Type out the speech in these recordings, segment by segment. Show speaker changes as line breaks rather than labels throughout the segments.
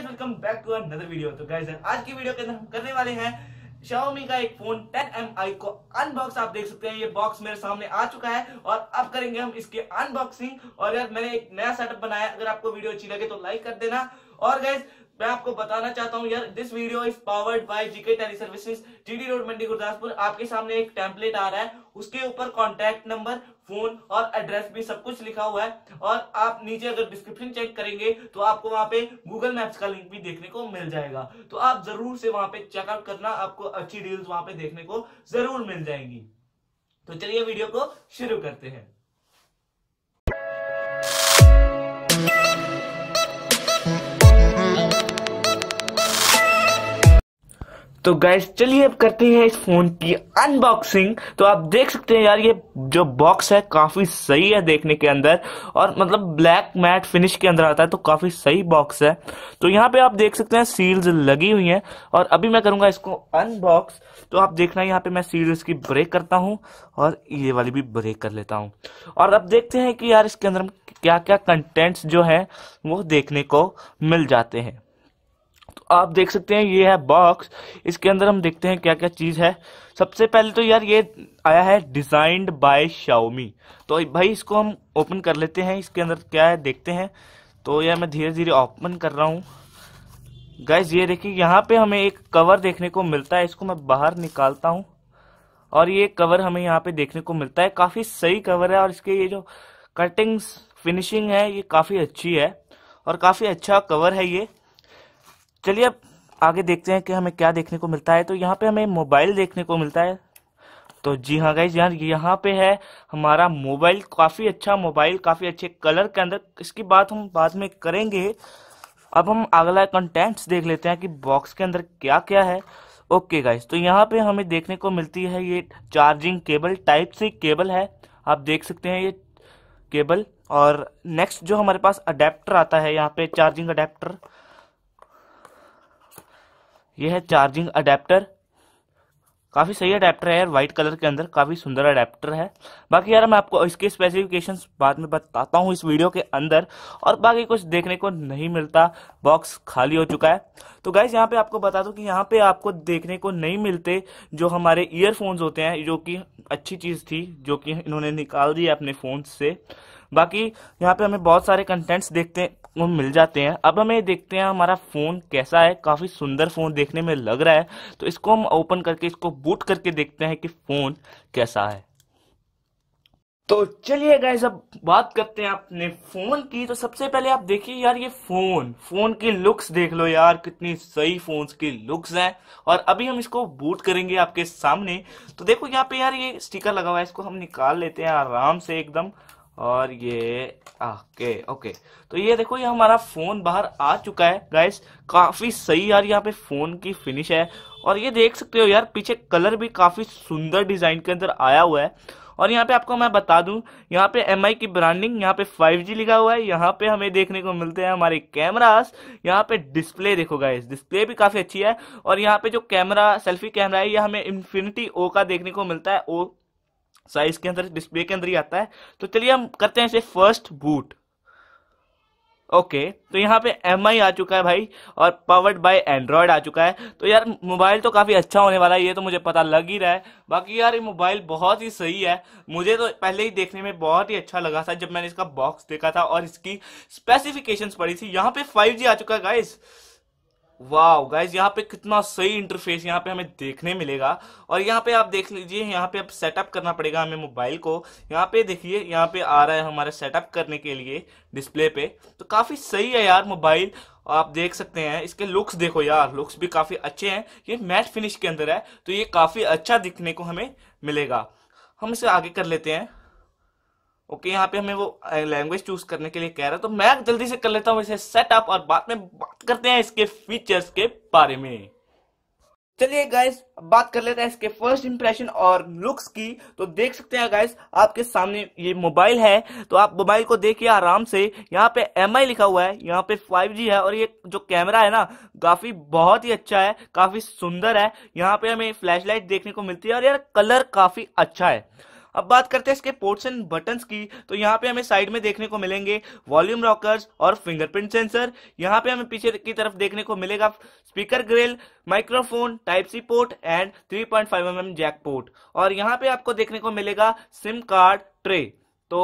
guys welcome back to another video तो guys आज की वीडियो के अंदर हम करने वाले हैं Xiaomi का एक फोन 10Mi को अनबॉक्स आप देख सकते हैं ये बॉक्स मेरे सामने आ चुका है और अब करेंगे हम इसके अनबॉक्सिंग और यार मैंने एक नया सेटअप बनाया अगर आपको वीडियो अच्छी लगे तो लाइक कर देना और गैस मैं आपको बताना चाहता हूँ यार this video is powered by GK tele services GD road Mandi Gurdaspur आपके सामने एक टेम्पलेट आ रहा है उसके ऊपर कॉन्टैक्ट नंबर फोन और एड्रेस भी सब कुछ लिखा हुआ है और आप नीचे अगर डिस्क्रिप्शन चेक करेंगे तो आपको वहां पे गूगल मैप्स का लिंक भी देखने को मिल जाएगा तो आप जरूर से वहां पे चेकआउट करना आपको अच्छी डील्स वहां पे देखने को जरूर मिल जाएंगी तो चलिए वीडियो को शुरू करते हैं तो गैस चलिए अब करते हैं इस फोन की अनबॉक्सिंग तो आप देख सकते हैं यार ये जो बॉक्स है काफी सही है देखने के अंदर और मतलब ब्लैक मैट फिनिश के अंदर आता है तो काफी सही बॉक्स है तो यहाँ पे आप देख सकते हैं सील्स लगी हुई हैं और अभी मैं करूंगा इसको अनबॉक्स तो आप देखना यहाँ पे मैं सील्स इसकी ब्रेक करता हूँ और ये वाली भी ब्रेक कर लेता हूँ और अब देखते हैं कि यार इसके अंदर क्या क्या कंटेंट्स जो है वो देखने को मिल जाते हैं आप देख सकते हैं ये है बॉक्स इसके अंदर हम देखते हैं क्या क्या चीज़ है सबसे पहले तो यार ये आया है डिजाइंड बाय शाओमी तो भाई इसको हम ओपन कर लेते हैं इसके अंदर क्या है देखते हैं तो यार मैं धीरे धीरे ओपन कर रहा हूँ गैस ये देखिए यहाँ पे हमें एक कवर देखने को मिलता है इसको मैं बाहर निकालता हूँ और ये कवर हमें यहाँ पे देखने को मिलता है काफ़ी सही कवर है और इसके ये जो कटिंग्स फिनिशिंग है ये काफ़ी अच्छी है और काफ़ी अच्छा कवर है ये चलिए अब आगे देखते हैं कि हमें क्या देखने को मिलता है तो यहाँ पे हमें मोबाइल देखने को मिलता है तो जी हाँ गाइज यार यहाँ पे है हमारा मोबाइल काफ़ी अच्छा मोबाइल काफ़ी अच्छे कलर के अंदर इसकी बात हम बाद में करेंगे अब हम अगला कंटेंट्स देख लेते हैं कि बॉक्स के अंदर क्या क्या है ओके गाइज तो यहाँ पे हमें देखने को मिलती है ये charging cable type C cable है आप देख सकते हैं ये केबल और नेक्स्ट जो हमारे पास अडेप्टर आता है यहाँ पे चार्जिंग अडेप्टर ये है चार्जिंग अडेप्टर काफ़ी सही अडेप्टर है यार वाइट कलर के अंदर काफ़ी सुंदर अडेप्टर है बाकी यार मैं आपको इसके स्पेसिफिकेशन बाद में बताता हूँ इस वीडियो के अंदर और बाकी कुछ देखने को नहीं मिलता बॉक्स खाली हो चुका है तो गाइज यहाँ पे आपको बता दूँ कि यहाँ पे आपको देखने को नहीं मिलते जो हमारे ईयरफोन्स होते हैं जो कि अच्छी चीज़ थी जो कि इन्होंने निकाल दी है अपने फ़ोन से बाकी यहाँ पे हमें बहुत सारे कंटेंट्स देखते वो मिल जाते हैं अब हमें देखते हैं हमारा फ़ोन कैसा है काफ़ी सुंदर फ़ोन देखने में लग रहा है तो इसको हम ओपन करके इसको बूट करके देखते हैं कि फ़ोन कैसा है तो चलिए गाइज अब बात करते हैं अपने फोन की तो सबसे पहले आप देखिए यार ये फोन फोन की लुक्स देख लो यार कितनी सही फोन की लुक्स हैं और अभी हम इसको बूट करेंगे आपके सामने तो देखो यहाँ पे यार ये स्टिकर लगा हुआ है इसको हम निकाल लेते हैं आराम से एकदम और ये ओके ओके तो ये देखो ये हमारा फोन बाहर आ चुका है गाइस काफी सही यार यहाँ पे फोन की फिनिश है और ये देख सकते हो यार पीछे कलर भी काफी सुंदर डिजाइन के अंदर आया हुआ है और यहाँ पे आपको मैं बता दूं यहाँ पे एम की ब्रांडिंग यहाँ पे 5G लिखा हुआ है यहाँ पे हमें देखने को मिलते हैं हमारे कैमरास यहाँ पे डिस्प्ले देखो गाइस डिस्प्ले भी काफी अच्छी है और यहाँ पे जो कैमरा सेल्फी कैमरा है ये हमें इन्फिनिटी ओ का देखने को मिलता है ओ साइज के अंदर डिस्प्ले के अंदर ही आता है तो चलिए हम करते हैं इसे फर्स्ट बूट ओके तो यहाँ पे एम आ चुका है भाई और पावर्ड बाय एंड्रॉयड आ चुका है तो यार मोबाइल तो काफ़ी अच्छा होने वाला है ये तो मुझे पता लग ही रहा है बाकी यार ये मोबाइल बहुत ही सही है मुझे तो पहले ही देखने में बहुत ही अच्छा लगा था जब मैंने इसका बॉक्स देखा था और इसकी स्पेसिफिकेशन पड़ी थी यहाँ पे फाइव आ चुका है गाइस वाह गाइज यहाँ पे कितना सही इंटरफेस यहाँ पे हमें देखने मिलेगा और यहाँ पे आप देख लीजिए यहाँ पे अब सेटअप करना पड़ेगा हमें मोबाइल को यहाँ पे देखिए यहाँ पे आ रहा है हमारे सेटअप करने के लिए डिस्प्ले पे तो काफ़ी सही है यार मोबाइल आप देख सकते हैं इसके लुक्स देखो यार लुक्स भी काफ़ी अच्छे हैं ये मैट फिनिश के अंदर है तो ये काफ़ी अच्छा दिखने को हमें मिलेगा हम इसे आगे कर लेते हैं ओके okay, यहाँ पे हमें वो लैंग्वेज चूज करने के लिए कह रहा है तो मैं जल्दी से कर लेता हूँ इसे सेटअप और बाद में बात करते हैं इसके फीचर्स के बारे में चलिए गाइस बात कर लेते हैं इसके फर्स्ट इंप्रेशन और लुक्स की तो देख सकते हैं गाइस आपके सामने ये मोबाइल है तो आप मोबाइल को देखिए आराम से यहाँ पे एम लिखा हुआ है यहाँ पे 5G है और ये जो कैमरा है ना काफी बहुत ही अच्छा है काफी सुंदर है यहाँ पे हमें फ्लैशलाइट देखने को मिलती है और यार कलर काफी अच्छा है अब बात करते हैं इसके पोर्ट्स एंड बटन्स की तो यहाँ पे हमें साइड में देखने को मिलेंगे वॉल्यूम रॉकर्स और फिंगरप्रिंट सेंसर यहाँ पे हमें पीछे की तरफ देखने को मिलेगा speaker grill microphone type C port and 3.5 point mm jack port और यहाँ पे आपको देखने को मिलेगा सिम कार्ड ट्रे तो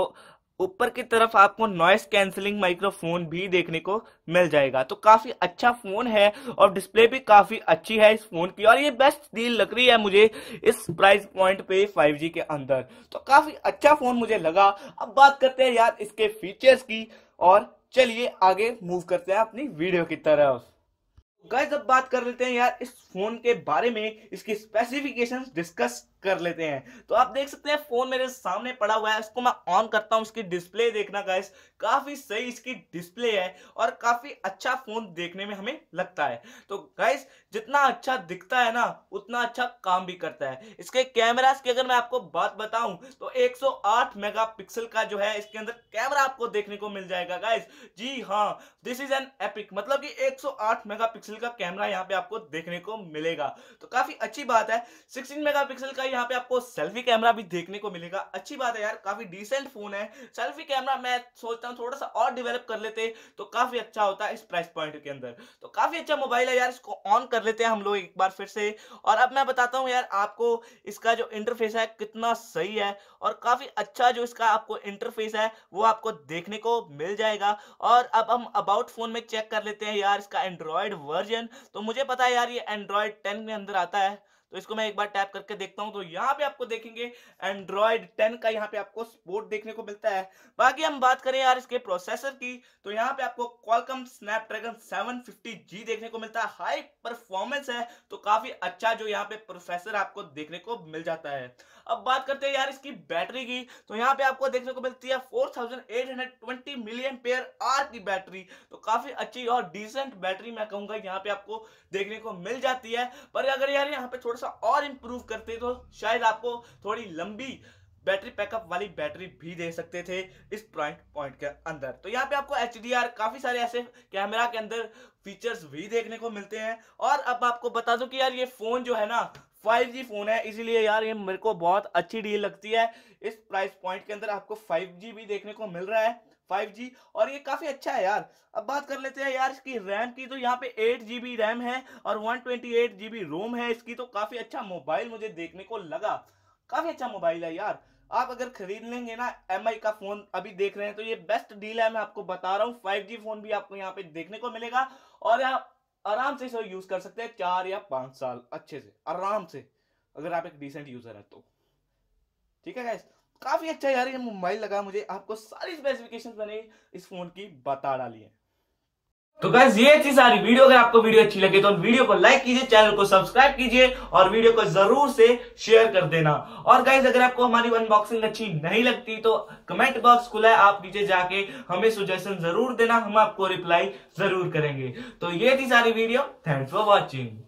ऊपर की तरफ आपको नॉइस कैंसिलिंग माइक्रोफोन भी देखने को मिल जाएगा तो काफी अच्छा फोन है और डिस्प्ले भी काफी अच्छी है इस फोन की और ये बेस्ट डील लग रही है मुझे इस प्राइस पॉइंट पे 5G के अंदर तो काफी अच्छा फोन मुझे लगा अब बात करते हैं यार इसके फीचर्स की और चलिए आगे मूव करते हैं अपनी वीडियो की तरफ गैस अब बात कर लेते हैं यार इस फोन के बारे में इसकी स्पेसिफिकेशंस डिस्कस कर लेते हैं तो आप देख सकते हैं फोन मेरे सामने पड़ा हुआ है इसको मैं ऑन करता हूँ इसकी डिस्प्ले देखना गाइस काफी सही इसकी डिस्प्ले है और काफी अच्छा फोन देखने में हमें लगता है तो गाइस जितना अच्छा दिखता है ना उतना अच्छा काम भी करता है इसके कैमरास की अगर मैं आपको बात बताऊं तो 108 मेगापिक्सल का जो है इसके अंदर कैमरा आपको देखने को मिल जाएगा गाइस जी हाँ दिस इज एन एपिक मतलब कि 108 मेगापिक्सल का कैमरा यहाँ पे आपको देखने को मिलेगा तो काफी अच्छी बात है 16 मेगापिक्सल का यहाँ पे आपको सेल्फी कैमरा भी देखने को मिलेगा अच्छी बात है यार काफी डिसेंट फोन है सेल्फी कैमरा मैं सोचता हूँ थोड़ा सा और डेवलप कर लेते तो काफी अच्छा होता इस प्राइस पॉइंट के अंदर तो काफी अच्छा मोबाइल है यार इसको ऑन कर लेते हैं हम लोग एक बार फिर से और अब मैं बताता हूँ यार आपको इसका जो इंटरफेस है कितना सही है और काफी अच्छा जो इसका आपको इंटरफेस है वो आपको देखने को मिल जाएगा और अब हम अबाउट फोन में चेक कर लेते हैं यार इसका एंड्रॉयड वर्जन तो मुझे पता है यार ये एंड्रॉयड टेन के अंदर आता है तो इसको मैं एक बार टैप करके देखता हूं तो यहाँ पे आपको देखेंगे एंड्रॉइड टेन का यहाँ पे आपको सपोर्ट देखने को मिलता है बाकी हम बात करें यार इसके प्रोसेसर की तो यहाँ पे आपको क्वालकम स्नैपड्रैगन 750G देखने को मिलता है हाई परफॉर्मेंस है तो काफी अच्छा जो यहाँ पे प्रोसेसर आपको देखने को मिल जाता है अब बात करते हैं यार इसकी बैटरी की तो यहाँ पे आपको देखने को मिलती है 4820 मिलियन पेयर आर की बैटरी तो काफी अच्छी और डिसेंट बैटरी मैं कहूंगा यहाँ पे आपको देखने को मिल जाती है पर अगर यार यहाँ पे थोड़ा सा और इम्प्रूव करते तो शायद आपको थोड़ी लंबी बैटरी बैकअप वाली बैटरी भी दे सकते थे इस पॉइंट पॉइंट के अंदर तो यहाँ पे आपको एच काफ़ी सारे ऐसे कैमरा के अंदर फीचर्स भी देखने को मिलते हैं और अब आपको बता दूं कि यार ये फ़ोन जो है ना 5G फ़ोन है इसीलिए यार ये मेरे को बहुत अच्छी डील लगती है इस प्राइस पॉइंट के अंदर आपको 5G भी देखने को मिल रहा है 5G और ये काफ़ी अच्छा है यार अब बात कर लेते हैं यार इसकी रैम की तो यहाँ पे एट जी रैम है और one twenty eight G ROM है इसकी तो काफ़ी अच्छा मोबाइल मुझे देखने को लगा काफ़ी अच्छा मोबाइल है यार आप अगर खरीद लेंगे ना एम का फोन अभी देख रहे हैं तो ये बेस्ट डील है मैं आपको बता रहा हूँ फाइव फोन भी आपको यहाँ पे देखने को मिलेगा और आप आराम से इसे यूज कर सकते हैं चार या पांच साल अच्छे से आराम से अगर आप एक डिसेंट यूजर है तो ठीक है गैस काफ़ी अच्छा यार ये मोबाइल लगा मुझे आपको सारी स्पेसिफिकेशन मैंने इस फोन की बता डाली है तो गैस ये थी सारी वीडियो अगर आपको वीडियो अच्छी लगे तो वीडियो को लाइक कीजिए चैनल को सब्सक्राइब कीजिए और वीडियो को जरूर से शेयर कर देना और गैस अगर आपको हमारी अनबॉक्सिंग अच्छी नहीं लगती तो कमेंट बॉक्स खुला है आप नीचे जाके हमें सुजेशन जरूर देना हम आपको रिप्लाई जरूर करेंगे तो ये थी सारी वीडियो थैंक्स फॉर वॉचिंग